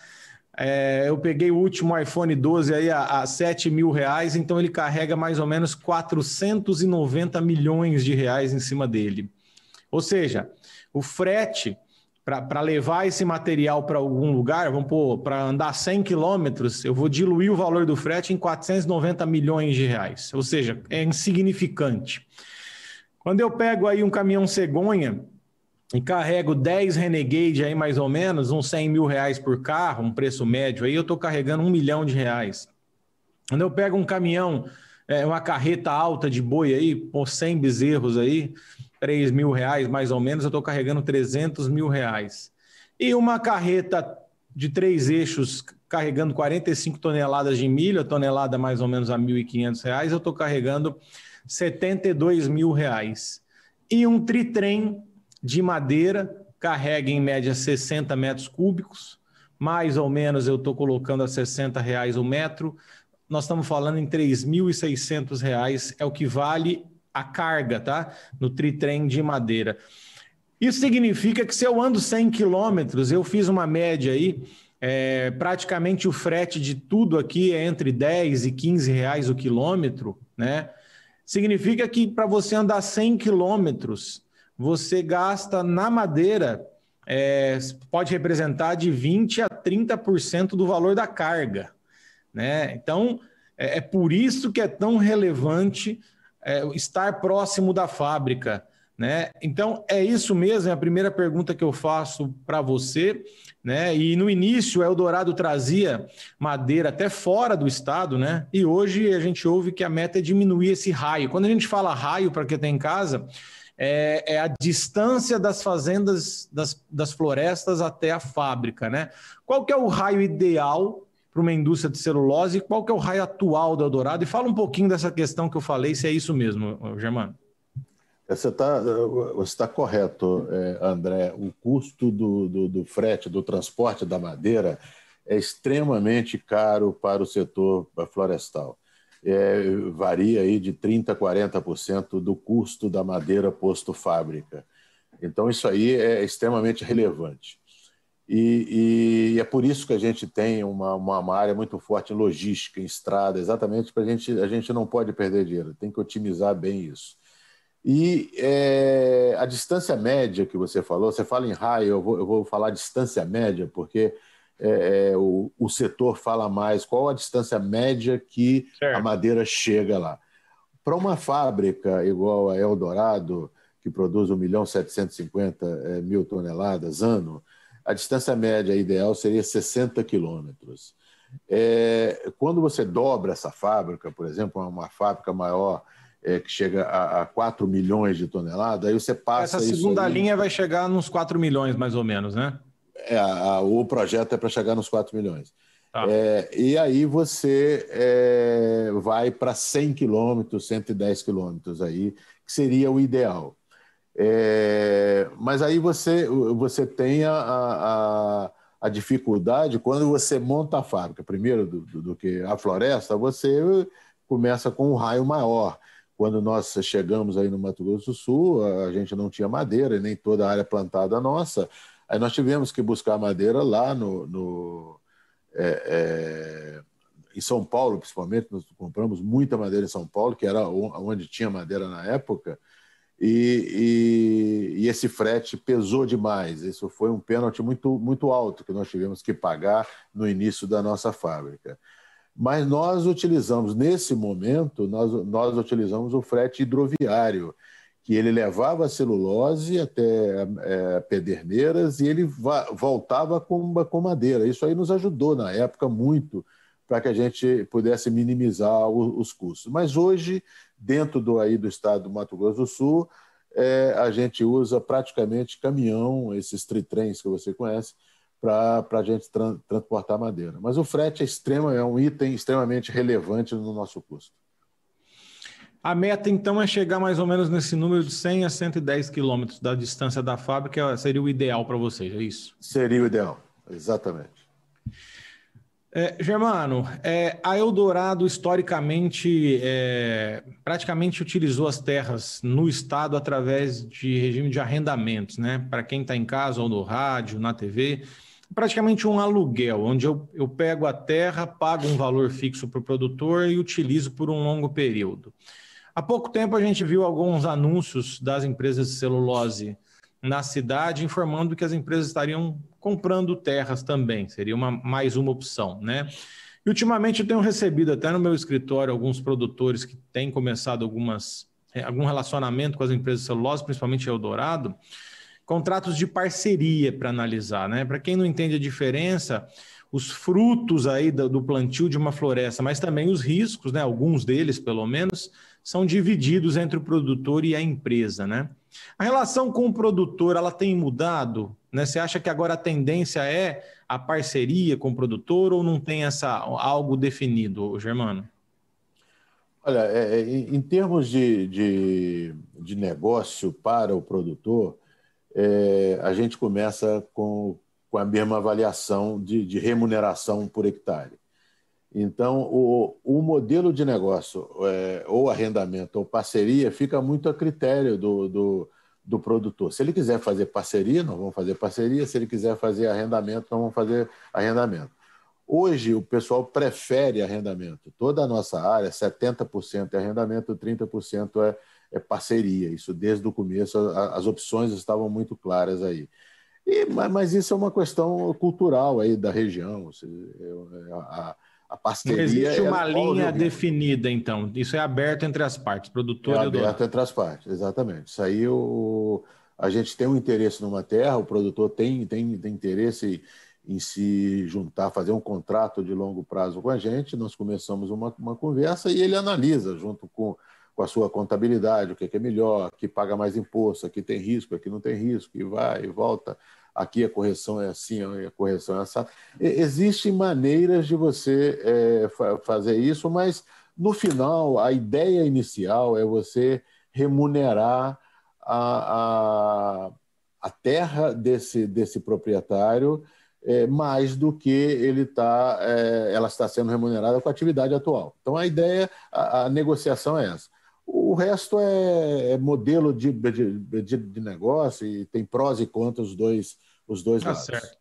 É, eu peguei o último iPhone 12 aí a, a 7 mil reais, então ele carrega mais ou menos 490 milhões de reais em cima dele. Ou seja, o frete para levar esse material para algum lugar, vamos pôr, para andar 100 quilômetros, eu vou diluir o valor do frete em 490 milhões de reais. Ou seja, é insignificante. Quando eu pego aí um caminhão cegonha, e carrego 10 Renegade aí mais ou menos, uns 100 mil reais por carro, um preço médio, aí eu estou carregando um milhão de reais. Quando eu pego um caminhão, é, uma carreta alta de boi aí, com 100 bezerros aí, 3 mil reais mais ou menos, eu estou carregando 300 mil reais. E uma carreta de três eixos carregando 45 toneladas de milho, a tonelada mais ou menos a R$ reais eu estou carregando 72 mil reais. E um tritrem de madeira, carrega em média 60 metros cúbicos, mais ou menos eu estou colocando a 60 reais o metro, nós estamos falando em 3.600 reais, é o que vale a carga, tá? No tritrem de madeira. Isso significa que se eu ando 100 quilômetros, eu fiz uma média aí, é, praticamente o frete de tudo aqui é entre 10 e 15 reais o quilômetro, né? Significa que para você andar 100 quilômetros, você gasta na madeira, é, pode representar de 20% a 30% do valor da carga. Né? Então, é, é por isso que é tão relevante é, estar próximo da fábrica. Né? Então, é isso mesmo, é a primeira pergunta que eu faço para você. Né? E no início, o Eldorado trazia madeira até fora do estado, né? e hoje a gente ouve que a meta é diminuir esse raio. Quando a gente fala raio para quem está em casa, é, é a distância das fazendas, das, das florestas até a fábrica, né? Qual que é o raio ideal para uma indústria de celulose e qual que é o raio atual do Eldorado? E fala um pouquinho dessa questão que eu falei, se é isso mesmo, Germano. Você está você tá correto, é, André. O custo do, do, do, frete, do transporte da madeira é extremamente caro para o setor florestal é, varia aí de 30% a 40% do custo da madeira posto fábrica. Então, isso aí é extremamente relevante. E, e é por isso que a gente tem uma, uma, uma área muito forte em logística, em estrada, exatamente para a gente, a gente não pode perder dinheiro, tem que otimizar bem isso. E é, a distância média que você falou, você fala em raio, eu vou, eu vou falar distância média, porque é, é, o, o, setor fala mais, qual a distância média que certo. a madeira chega lá. Para uma fábrica igual a Eldorado, que produz 1 milhão 750 é, mil toneladas ano, a distância média ideal seria 60 quilômetros. É, quando você dobra essa fábrica, por exemplo, uma fábrica maior é, que chega a, a 4 milhões de toneladas, aí você passa. Essa segunda aí... linha vai chegar nos 4 milhões, mais ou menos, né? É, a, o projeto é para chegar nos 4 milhões. Tá. É, e aí você é, vai para 100 quilômetros, 110 quilômetros aí, que seria o ideal. É, mas aí você, você tem a, a, a, dificuldade quando você monta a fábrica. Primeiro do, do, do que a floresta, você começa com um raio maior quando nós chegamos aí no Mato Grosso do Sul, a gente não tinha madeira, nem toda a área plantada nossa, Aí nós tivemos que buscar madeira lá no, no é, é, em São Paulo, principalmente, nós compramos muita madeira em São Paulo, que era onde tinha madeira na época, e, e, e esse frete pesou demais. Isso foi um pênalti muito, muito alto que nós tivemos que pagar no início da nossa fábrica. Mas nós utilizamos, nesse momento, nós, nós utilizamos o frete hidroviário que ele levava a celulose até é, Pederneiras e ele voltava com, com madeira. Isso aí nos ajudou na época muito para que a gente pudesse minimizar o, os custos. Mas hoje, dentro do, aí, do estado do Mato Grosso do Sul, é, a gente usa praticamente caminhão, esses tritrens que você conhece, para a gente transportar madeira. Mas o frete é, extremo, é um item extremamente relevante no nosso custo. A meta, então, é chegar mais ou menos nesse número de 100 a 110 quilômetros da distância da fábrica, seria o ideal para vocês, é isso? Seria o ideal, exatamente. É, Germano, é, a Eldorado historicamente é, praticamente utilizou as terras no estado através de regime de arrendamentos, né? Para quem está em casa ou no rádio, na TV, praticamente um aluguel, onde eu, eu pego a terra, pago um valor fixo para o produtor e utilizo por um longo período. Há pouco tempo a gente viu alguns anúncios das empresas de celulose na cidade informando que as empresas estariam comprando terras também, seria uma, mais uma opção, né? E ultimamente eu tenho recebido até no meu escritório alguns produtores que têm começado algumas, eh, algum relacionamento com as empresas de celulose, principalmente Eldorado, contratos de parceria para analisar, né? Para quem não entende a diferença, os frutos aí do, do plantio de uma floresta, mas também os riscos, né? Alguns deles, pelo menos, são divididos entre o produtor e a empresa, né? A relação com o produtor, ela tem mudado? Né? Você acha que agora a tendência é a parceria com o produtor ou não tem essa algo definido, Germano? Olha, é, é em termos de, de, de, negócio para o produtor, é, a gente começa com, com a mesma avaliação de, de remuneração por hectare. Então, o, o modelo de negócio, é, ou arrendamento ou parceria, fica muito a critério do, do, do, produtor. Se ele quiser fazer parceria, nós vamos fazer parceria. Se ele quiser fazer arrendamento, nós vamos fazer arrendamento. Hoje, o pessoal prefere arrendamento. Toda a nossa área, 70% é arrendamento, 30% é, é parceria. Isso desde o começo, a, as opções estavam muito claras aí. E, mas, mas, isso é uma questão cultural aí da região. eu, é, a, a parceria. Não existe é uma linha definida, então. Isso é aberto entre as partes, produtor é e aberto dono. entre as partes, exatamente. Isso aí o, a gente tem um interesse numa terra, o produtor tem, tem, tem interesse em se juntar, fazer um contrato de longo prazo com a gente. Nós começamos uma, uma conversa e ele analisa junto com, com a sua contabilidade o que é, que é melhor, que paga mais imposto, aqui tem risco, aqui não tem risco, e vai e volta aqui a correção é assim, a correção é essa. Existem maneiras de você é, fazer isso, mas no final, a ideia inicial é você remunerar a, a, a terra desse, desse proprietário é, mais do que ele tá, é, ela está sendo remunerada com a atividade atual. Então, a ideia, a, a negociação é essa. O resto é, é modelo de, de, de, de, negócio e tem prós e contras os dois, os dois tá lados. Certo.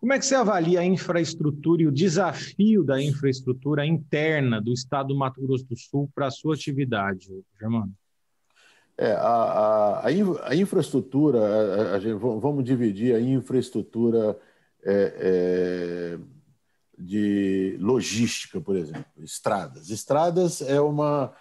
Como é que você avalia a infraestrutura e o desafio da infraestrutura interna do Estado do Mato Grosso do Sul para a sua atividade, Germano? É, a, a, a infraestrutura, a, a, vamos dividir a infraestrutura é, é, de logística, por exemplo, estradas. Estradas é uma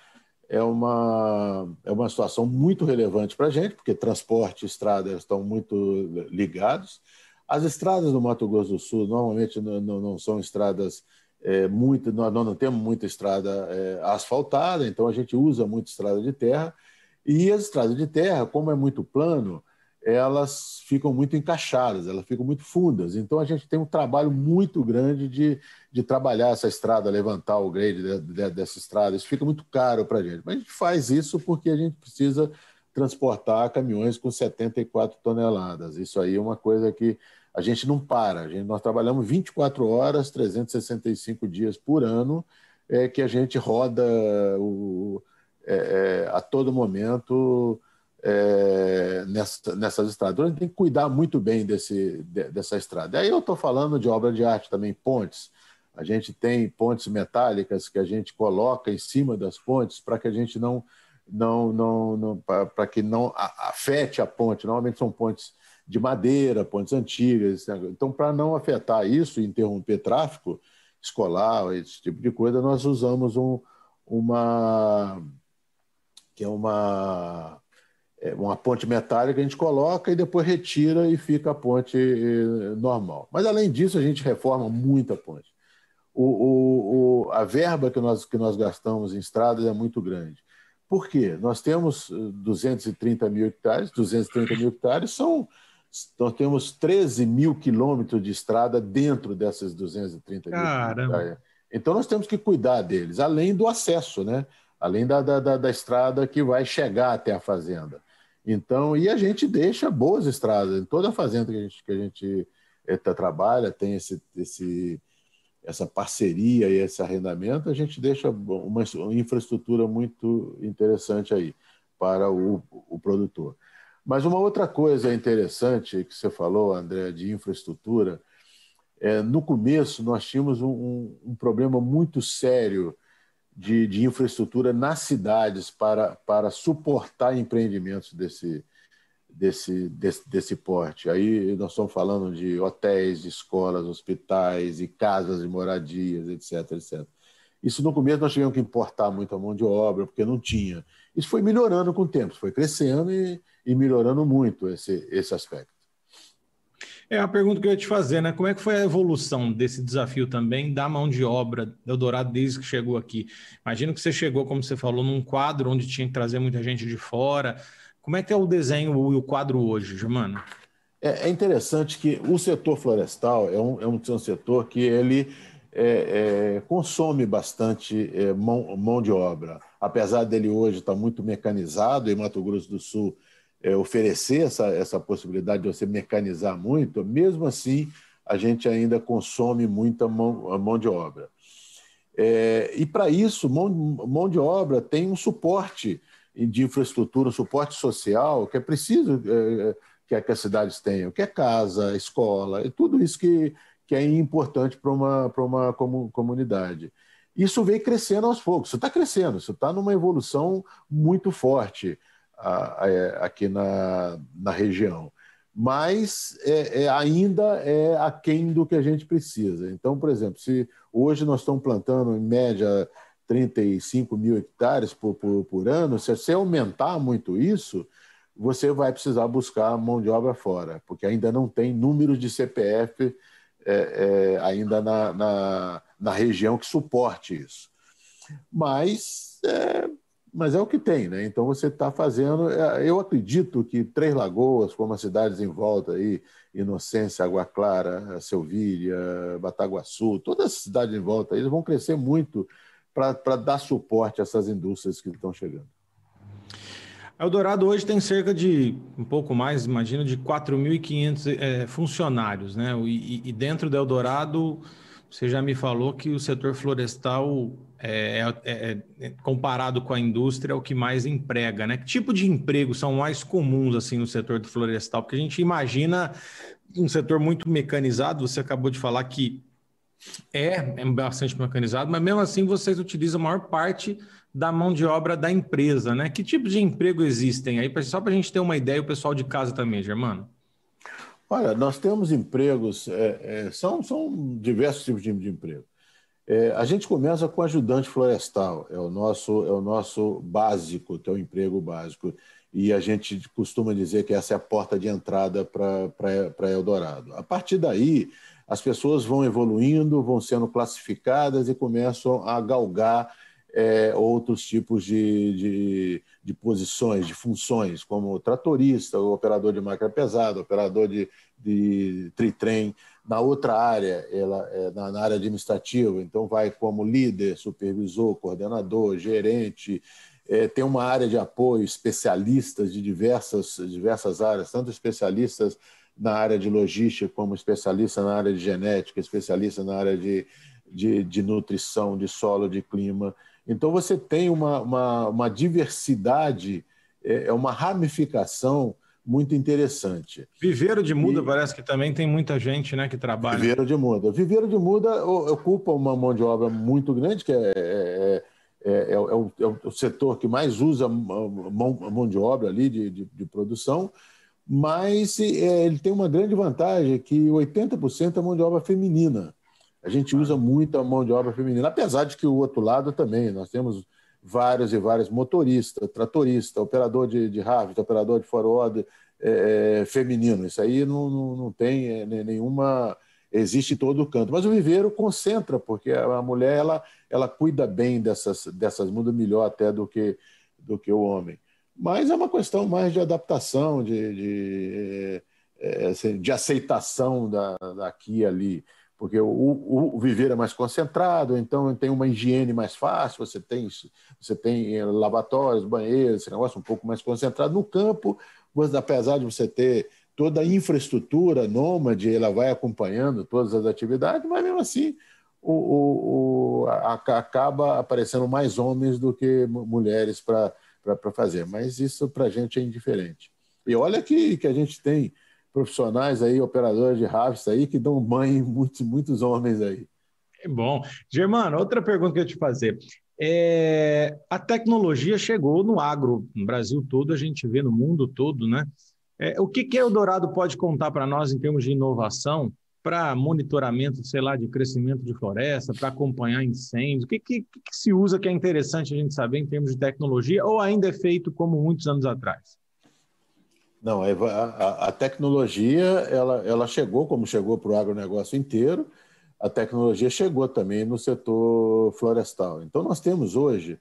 é uma, é uma situação muito relevante para a gente, porque transporte e estrada estão muito ligados. As estradas do Mato Grosso do Sul normalmente não, não, são estradas é, muito, nós não temos muita estrada é, asfaltada, então a gente usa muito estrada de terra. E as estradas de terra, como é muito plano, elas ficam muito encaixadas, elas ficam muito fundas. Então a gente tem um trabalho muito grande de, de trabalhar essa estrada, levantar o grade de, de, dessa estrada. Isso fica muito caro para a gente. Mas a gente faz isso porque a gente precisa transportar caminhões com 74 toneladas. Isso aí é uma coisa que a gente não para. A gente, nós trabalhamos 24 horas, 365 dias por ano, é, que a gente roda o, é, é, a todo momento é, nessa, nessas estradas. Então, a gente tem que cuidar muito bem desse, de, dessa estrada. Aí eu estou falando de obra de arte também, pontes. A gente tem pontes metálicas que a gente coloca em cima das pontes para que a gente não não, não, não para que não afete a ponte. Normalmente são pontes de madeira, pontes antigas. Então, para não afetar isso interromper tráfego escolar, esse tipo de coisa, nós usamos um, uma que é uma é, uma ponte metálica, a gente coloca e depois retira e fica a ponte eh, normal. Mas, além disso, a gente reforma muita ponte. O, o, o, a verba que nós, que nós gastamos em estradas é muito grande. Por quê? Nós temos 230 eh, mil hectares, 230 mil hectares são. Nós temos 13 mil quilômetros de estrada dentro dessas 230 mil hectares. Então nós temos que cuidar deles, além do acesso, né? além da, da, da, da estrada que vai chegar até a fazenda. Então, e a gente deixa boas estradas. Em toda a fazenda que a gente, que a gente é, trabalha, tem esse, esse, essa parceria e esse arrendamento, a gente deixa uma infraestrutura muito interessante aí para o, o produtor. Mas uma outra coisa interessante que você falou, André, de infraestrutura, é, no começo nós tínhamos um, um, um problema muito sério de, de infraestrutura nas cidades para, para suportar empreendimentos desse, desse, desse, desse porte. Aí nós estamos falando de hotéis, escolas, hospitais e casas e moradias, etc, etc. Isso no começo nós tivemos que importar muito a mão de obra, porque não tinha. Isso foi melhorando com o tempo, foi crescendo e, e melhorando muito esse, esse aspecto. É a pergunta que eu ia te fazer, né? Como é que foi a evolução desse desafio também da mão de obra do Dourado desde que chegou aqui? Imagino que você chegou, como você falou, num quadro onde tinha que trazer muita gente de fora. Como é que é o desenho e o quadro hoje, Germano? É, é interessante que o setor florestal é um, é um, é um setor que ele é, é, consome bastante é, mão, mão, de obra. Apesar dele hoje estar muito mecanizado, em Mato Grosso do Sul é, oferecer essa, essa possibilidade de você mecanizar muito, mesmo assim, a gente ainda consome muita mão, mão de obra. É, e para isso, mão, mão de obra tem um suporte de infraestrutura, um suporte social que é preciso é, que, que as cidades tenham, que é casa, escola, é tudo isso que, que é importante para uma, pra uma comunidade. Isso vem crescendo aos poucos, isso está crescendo, isso está numa evolução muito forte a, a, é, aqui na, na região. Mas é, é, ainda é aquém do que a gente precisa. Então, por exemplo, se hoje nós estamos plantando em média 35 mil hectares por, por, por ano, se você aumentar muito isso, você vai precisar buscar mão de obra fora, porque ainda não tem números de CPF é, é, ainda na, na, na, região que suporte isso. Mas é, mas é o que tem, né? Então você está fazendo. É, eu acredito que Três Lagoas, como as cidades em volta aí, Inocência, Água Clara, Selvíria, Bataguaçu, todas as cidades em volta, eles vão crescer muito para dar suporte a essas indústrias que estão chegando. Eldorado hoje tem cerca de um pouco mais, imagino, de 4.500 é, funcionários, né? E, e dentro do Eldorado, você já me falou que o setor florestal é, é, é, comparado com a indústria, é o que mais emprega, né? Que tipo de emprego são mais comuns assim no setor do florestal? Porque a gente imagina um setor muito mecanizado, você acabou de falar que é, é bastante mecanizado, mas mesmo assim vocês utilizam a maior parte da mão de obra da empresa, né? Que tipo de emprego existem aí? Só para a gente ter uma ideia, o pessoal de casa também, Germano. Olha, nós temos empregos, é, é, são, são diversos tipos de, de emprego. É, a gente começa com ajudante florestal, é o nosso é o nosso básico, teu emprego básico. E a gente costuma dizer que essa é a porta de entrada para Eldorado. A partir daí, as pessoas vão evoluindo, vão sendo classificadas e começam a galgar é, outros tipos de, de, de, posições, de funções, como tratorista, operador de máquina pesada, operador de, de tritrem. Na outra área, ela é na área administrativa, então vai como líder, supervisor, coordenador, gerente, é, tem uma área de apoio, especialistas de diversas, diversas áreas, tanto especialistas na área de logística, como especialista na área de genética, especialista na área de, de, de nutrição, de solo, de clima. Então, você tem uma, uma, uma diversidade, é, é uma ramificação muito interessante. Viveiro de Muda e... parece que também tem muita gente né, que trabalha. Viveiro de Muda. Viveiro de Muda ocupa uma mão de obra muito grande, que é, é, é, é, é o, é o, setor que mais usa mão, mão de obra ali de, de, de produção, mas é, ele tem uma grande vantagem, que 80% é mão de obra feminina. A gente usa muito a mão de obra feminina, apesar de que o outro lado também, nós temos vários e vários motoristas, tratorista, operador de, de Harvard, operador de forward é, é, feminino. Isso aí não, não, não tem é, nenhuma. Existe em todo canto. Mas o viveiro concentra, porque a mulher ela, ela cuida bem dessas, dessas muda melhor até do que, do que o homem. Mas é uma questão mais de adaptação, de, de, é, é, assim, de aceitação da, daqui e ali porque o, o, o, viver é mais concentrado, então tem uma higiene mais fácil, você tem, você tem eh, lavatórios, banheiros, esse negócio um pouco mais concentrado. No campo, apesar de você ter toda a infraestrutura nômade, ela vai acompanhando todas as atividades, mas mesmo assim o, o a, acaba aparecendo mais homens do que mulheres para fazer. Mas isso para a gente é indiferente. E olha que, que a gente tem profissionais aí, operadores de rafts aí, que dão banho em muitos, muitos homens aí. É bom. Germano, outra pergunta que eu te fazer. É, a tecnologia chegou no agro, no Brasil todo, a gente vê no mundo todo, né? É, o que, que a Eldorado pode contar para nós em termos de inovação, para monitoramento, sei lá, de crescimento de floresta, para acompanhar incêndios? O que, que, que se usa que é interessante a gente saber em termos de tecnologia ou ainda é feito como muitos anos atrás? Não, a, a, a tecnologia ela, ela chegou, como chegou para o agronegócio inteiro, a tecnologia chegou também no setor florestal. Então, nós temos hoje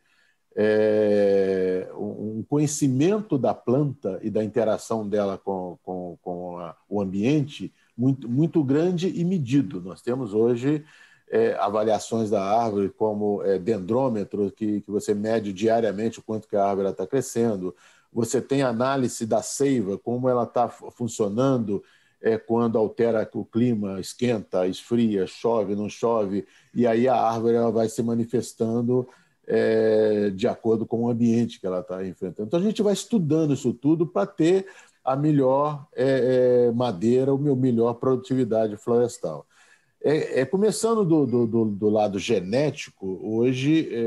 é, um conhecimento da planta e da interação dela com, com, com a, o ambiente muito, muito grande e medido. Nós temos hoje é, avaliações da árvore, como é, dendrômetro, que, que você mede diariamente o quanto que a árvore está crescendo, você tem análise da seiva, como ela está funcionando é, quando altera o clima, esquenta, esfria, chove, não chove, e aí a árvore ela vai se manifestando é, de acordo com o ambiente que ela está enfrentando. Então a gente vai estudando isso tudo para ter a melhor é, é, madeira, a melhor produtividade florestal. É, é começando do, do, do, lado genético, hoje, é,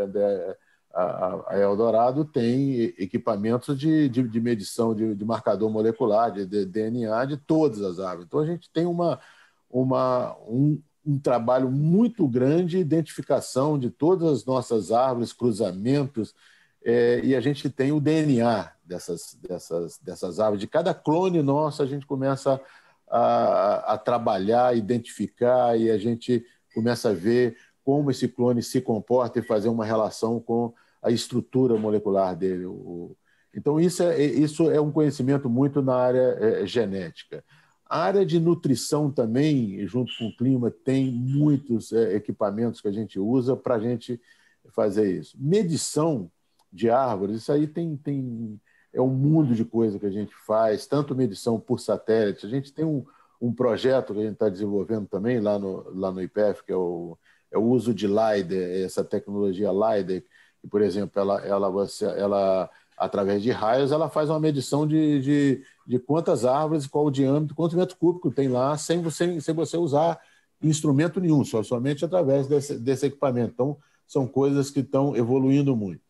é, André, a, Eldorado tem equipamentos de, de, de medição de, de, marcador molecular, de, DNA de todas as aves. Então a gente tem uma, uma, um, um trabalho muito grande de identificação de todas as nossas árvores, cruzamentos, é, e a gente tem o DNA dessas, dessas, dessas árvores. De cada clone nosso, a gente começa a, a trabalhar, identificar, e a gente começa a ver como esse clone se comporta e fazer uma relação com a estrutura molecular dele. Então, isso é, é, isso é um conhecimento muito na área é, é genética. A área de nutrição também, junto com o clima, tem muitos equipamentos que a gente usa para a gente fazer isso. Medição de árvores, isso aí tem, tem é um mundo de coisa que a gente faz, tanto medição por satélite. A gente tem um, um projeto que a gente está desenvolvendo também lá no, lá no IPF, que é o é o uso de LiDAR, essa tecnologia LiDAR, que, por exemplo, ela, ela, você, ela através de raios, ela faz uma medição de, de, de quantas árvores, qual o diâmetro, quanto metro cúbico tem lá, sem você, sem você usar instrumento nenhum, só, somente através desse, desse equipamento. Então, são coisas que estão evoluindo muito.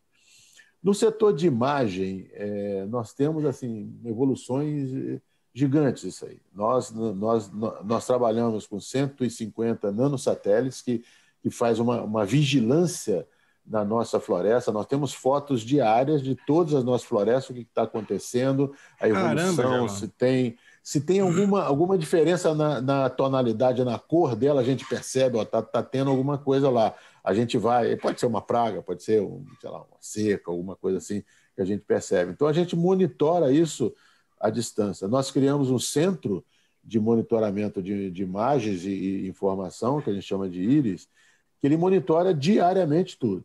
No setor de imagem, é, nós temos assim evoluções gigantes isso aí. Nós, nós, nós trabalhamos com 150 nanosatélites que que faz uma, uma vigilância na nossa floresta. Nós temos fotos diárias de todas as nossas florestas, o que está acontecendo, a evolução, Caramba, se tem se tem alguma, alguma diferença na, na, tonalidade, na cor dela, a gente percebe, ó, tá, tá tendo alguma coisa lá. A gente vai, pode ser uma praga, pode ser, um, sei lá, uma seca, alguma coisa assim que a gente percebe. Então a gente monitora isso à distância. Nós criamos um centro de monitoramento de, de imagens e, e informação, que a gente chama de íris, que ele monitora diariamente tudo.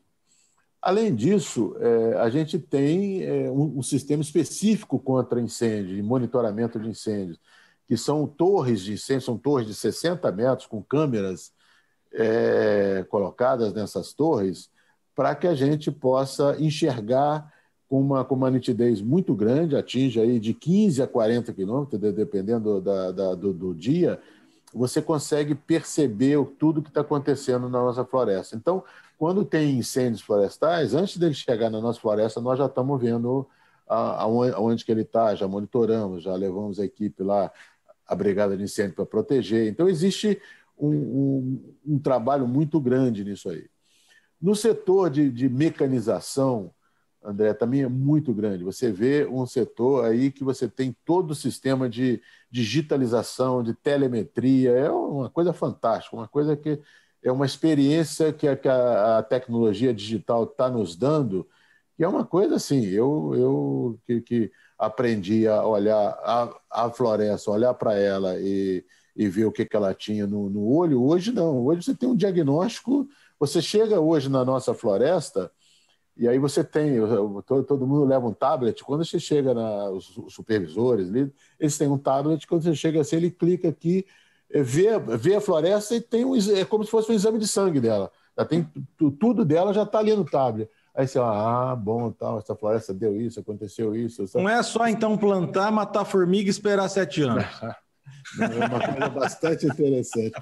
Além disso, é, a gente tem é, um, um, sistema específico contra incêndio, de monitoramento de incêndios, que são torres de incêndio, são torres de 60 metros com câmeras é, colocadas nessas torres, para que a gente possa enxergar com uma, com uma nitidez muito grande, atinge aí de 15 a 40 quilômetros, dependendo da, da, do, do dia, você consegue perceber tudo que está acontecendo na nossa floresta. Então, quando tem incêndios florestais, antes dele chegar na nossa floresta, nós já estamos vendo ah, aonde que ele está, já monitoramos, já levamos a equipe lá, a brigada de incêndio para proteger. Então, existe um, um, um, trabalho muito grande nisso aí. No setor de, de mecanização, André, também é muito grande. Você vê um setor aí que você tem todo o sistema de digitalização, de telemetria, é uma coisa fantástica, uma coisa que é uma experiência que a, que a tecnologia digital está nos dando, que é uma coisa assim, eu, eu que, que aprendi a olhar a, a floresta, olhar para ela e, e ver o que, que ela tinha no, no olho, hoje não, hoje você tem um diagnóstico, você chega hoje na nossa floresta e aí você tem, todo, todo mundo leva um tablet. Quando você chega na os, os supervisores, eles têm um tablet. Quando você chega assim, ele clica aqui, é, vê, vê a floresta e tem um, é como se fosse um exame de sangue dela. Já tem tudo dela já está ali no tablet. Aí você, ah, ah, bom, tal, essa floresta deu isso, aconteceu isso. Essa... Não é só então plantar, matar formiga e esperar sete anos. é uma coisa bastante interessante.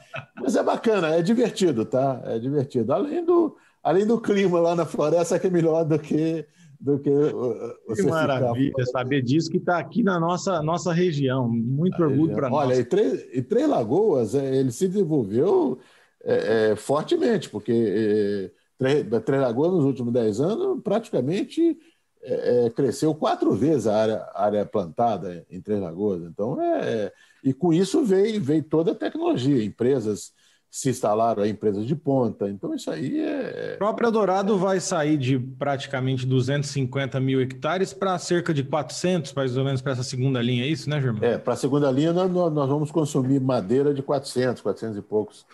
Mas é bacana, é divertido, tá? É divertido. Além do, além do clima lá na floresta, é que é melhor do que do que uh, uh, você que maravilha ficar... saber disso que está aqui na nossa nossa região muito a orgulho para nós olha e três, e três lagoas é, ele se desenvolveu é, é, fortemente porque é, três, lagoas nos últimos dez anos praticamente é, cresceu quatro vezes a área, a área plantada em três lagoas então é, e com isso veio veio toda a tecnologia empresas se instalaram a empresas de ponta. Então, isso aí é, é. O próprio Eldorado vai sair de praticamente 250 mil hectares para cerca de 400, mais ou menos, para essa segunda linha, é isso, né, Germano? É, para a segunda linha, nós, nós, vamos consumir madeira de 400, 400 e poucos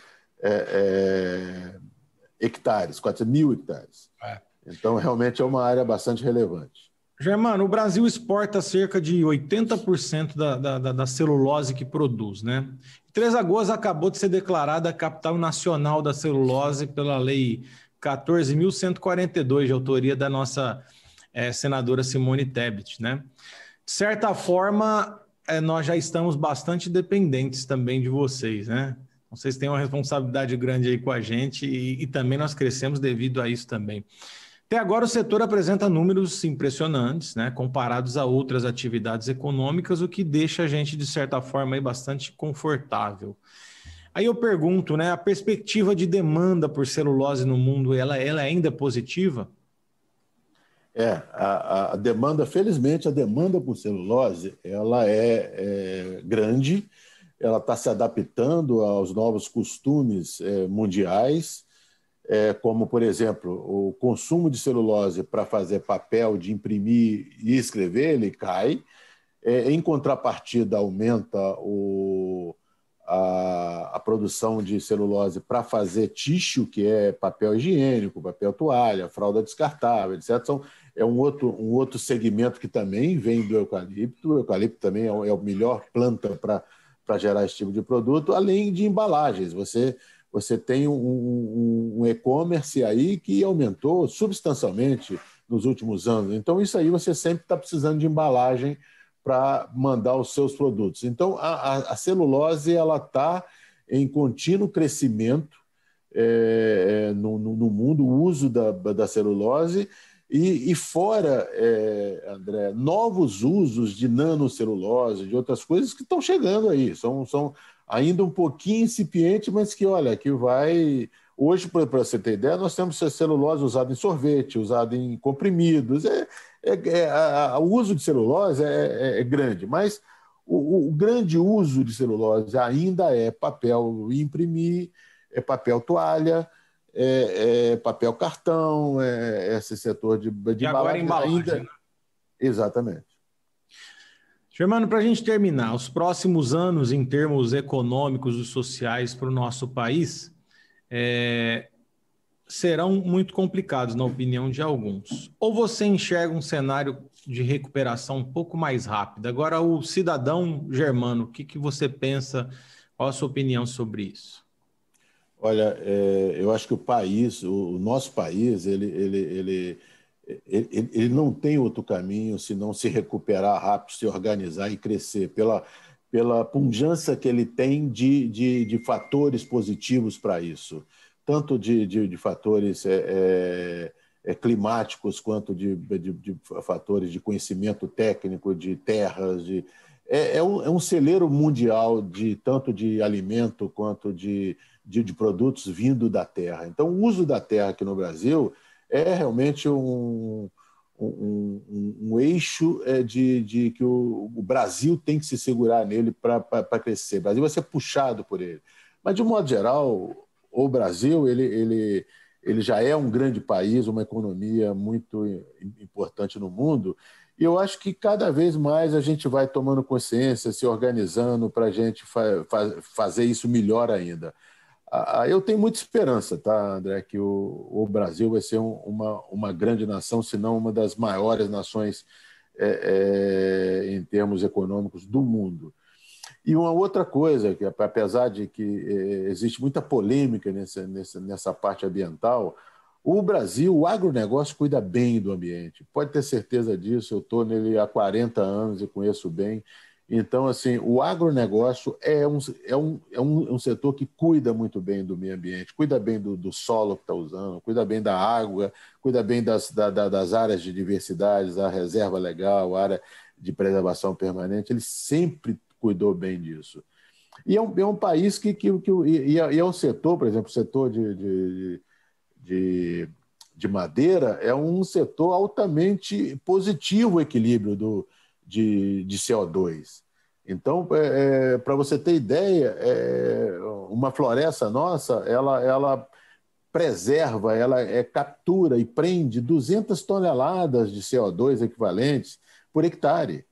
é, é, hectares, 400 mil hectares. É. Então, realmente é uma área bastante relevante. Germano, o Brasil exporta cerca de 80% da, da, da, celulose que produz, né? Três Lagoas acabou de ser declarada a capital nacional da celulose pela Lei 14.142, de autoria da nossa é, senadora Simone Tebet, né? De certa forma, é, nós já estamos bastante dependentes também de vocês, né? Vocês têm uma responsabilidade grande aí com a gente e, e também nós crescemos devido a isso também. Até agora, o setor apresenta números impressionantes, né, comparados a outras atividades econômicas, o que deixa a gente, de certa forma, aí, bastante confortável. Aí eu pergunto, né, a perspectiva de demanda por celulose no mundo, ela, ela ainda é positiva? É, a, a, demanda, felizmente, a demanda por celulose, ela é, é grande, ela está se adaptando aos novos costumes é, mundiais, é, como, por exemplo, o consumo de celulose para fazer papel, de imprimir e escrever, ele cai. É, em contrapartida, aumenta o, a, a, produção de celulose para fazer tixo, que é papel higiênico, papel toalha, fralda descartável, etc. São, é um outro, um outro segmento que também vem do eucalipto. O eucalipto também é, é a melhor planta para gerar esse tipo de produto, além de embalagens. Você você tem um, um, um e-commerce aí que aumentou substancialmente nos últimos anos. Então, isso aí você sempre está precisando de embalagem para mandar os seus produtos. Então, a, a celulose ela está em contínuo crescimento é, é no, no, mundo, o uso da, da celulose. E, e fora, é, André, novos usos de nanocelulose, de outras coisas que estão chegando aí. São, são ainda um pouquinho incipiente, mas que, olha, que vai. Hoje, para você ter ideia, nós temos celulose usada em sorvete, usada em comprimidos. É, é, é a, a, o uso de celulose é, é, é grande, mas o, o, grande uso de celulose ainda é papel imprimir, é papel toalha, é, é papel cartão, é, é esse setor de, de e Agora embalagem. Ainda... Né? Exatamente. Germano, para a gente terminar, os próximos anos em termos econômicos e sociais para o nosso país é, serão muito complicados, na opinião de alguns. Ou você enxerga um cenário de recuperação um pouco mais rápida? Agora, o cidadão germano, o que, que você pensa? Qual a sua opinião sobre isso? Olha, é, eu acho que o país, o, o nosso país, ele, ele, ele ele, ele não tem outro caminho senão se recuperar rápido, se organizar e crescer pela, pela pujança que ele tem de, de, de fatores positivos para isso, tanto de, de, de fatores é, é, é, climáticos quanto de, de, de, fatores de conhecimento técnico, de terras, de, é, é, um, é um celeiro mundial de tanto de alimento quanto de, de, de produtos vindo da terra. Então, o uso da terra aqui no Brasil é realmente um, um, um, um eixo é, de, de que o, o, Brasil tem que se segurar nele para crescer. O Brasil vai ser puxado por ele. Mas, de um modo geral, o Brasil ele, ele, ele já é um grande país, uma economia muito importante no mundo. E eu acho que cada vez mais a gente vai tomando consciência, se organizando para a gente fa fa fazer isso melhor ainda eu tenho muita esperança, tá, André, que o, o Brasil vai ser um, uma, uma grande nação, se não uma das maiores nações é, é, em termos econômicos do mundo. E uma outra coisa, que apesar de que é, existe muita polêmica nessa, nessa parte ambiental, o Brasil, o agronegócio, cuida bem do ambiente. Pode ter certeza disso, eu estou nele há 40 anos e conheço bem. Então, assim, o agronegócio é um, é um, é um, é um setor que cuida muito bem do meio ambiente, cuida bem do, do solo que está usando, cuida bem da água, cuida bem das, da, da, das áreas de diversidades, a reserva legal, a área de preservação permanente, ele sempre cuidou bem disso. E é um, é um país que, que, que e é, e é um setor, por exemplo, o setor de, de, de, de madeira é um setor altamente positivo o equilíbrio do, de, de CO2. Então, é, é para você ter ideia, é, uma floresta nossa, ela, ela preserva, ela é captura e prende 200 toneladas de CO2 equivalentes por hectare.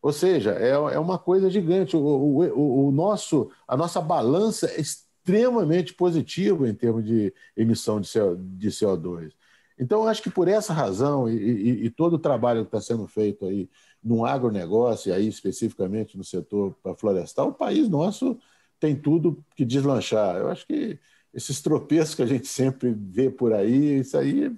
Ou seja, é, é uma coisa gigante. O, o, o nosso, a nossa balança é extremamente positiva em termos de emissão de, CO, de CO2. Então, acho que por essa razão e, e, e todo o trabalho que está sendo feito aí no agronegócio, e aí especificamente no setor florestal, o país nosso tem tudo que deslanchar. Eu acho que esses tropeços que a gente sempre vê por aí, isso aí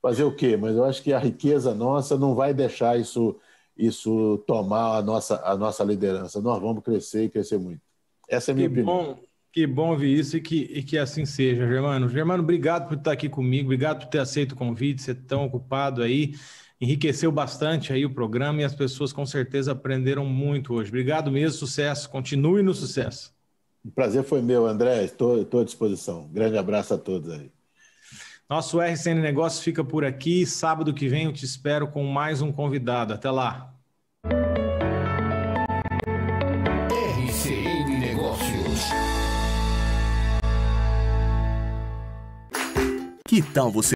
fazer o quê? Mas eu acho que a riqueza nossa não vai deixar isso isso tomar a nossa, a nossa liderança. Nós vamos crescer e crescer muito. Essa é a minha que opinião. Bom, que bom ouvir isso e que, e que assim seja, Germano. Germano, obrigado por estar aqui comigo, obrigado por ter aceito o convite, ser tão ocupado aí enriqueceu bastante aí o programa e as pessoas com certeza aprenderam muito hoje. Obrigado mesmo, sucesso, continue no sucesso. O prazer foi meu, André, estou, estou à disposição. Grande abraço a todos aí. Nosso RCN Negócios fica por aqui. Sábado que vem eu te espero com mais um convidado. Até lá. RCN Negócios. Que tal você?